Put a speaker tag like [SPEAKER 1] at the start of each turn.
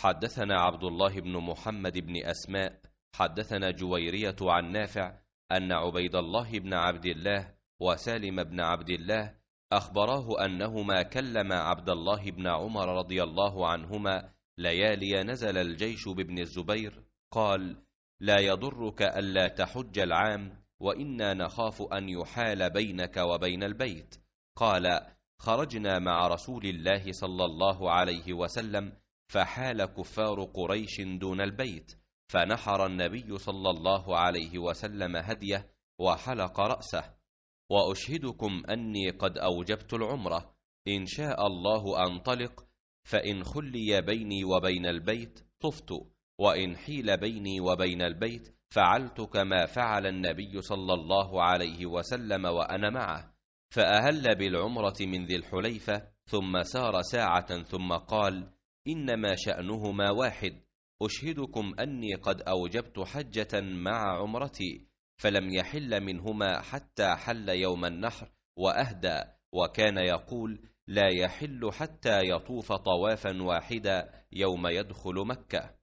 [SPEAKER 1] حدثنا عبد الله بن محمد بن أسماء حدثنا جويرية عن نافع أن عبيد الله بن عبد الله وسالم بن عبد الله أخبراه أنهما كلما عبد الله بن عمر رضي الله عنهما ليالي نزل الجيش بابن الزبير قال لا يضرك ألا تحج العام وإنا نخاف أن يحال بينك وبين البيت قال خرجنا مع رسول الله صلى الله عليه وسلم فحال كفار قريش دون البيت فنحر النبي صلى الله عليه وسلم هديه وحلق رأسه وأشهدكم أني قد أوجبت العمرة إن شاء الله أنطلق فإن خلي بيني وبين البيت طفت وإن حيل بيني وبين البيت فعلت كما فعل النبي صلى الله عليه وسلم وأنا معه فأهل بالعمرة من ذي الحليفة ثم سار ساعة ثم قال إنما شأنهما واحد أشهدكم أني قد أوجبت حجة مع عمرتي فلم يحل منهما حتى حل يوم النحر وأهدى وكان يقول لا يحل حتى يطوف طوافا واحدا يوم يدخل مكة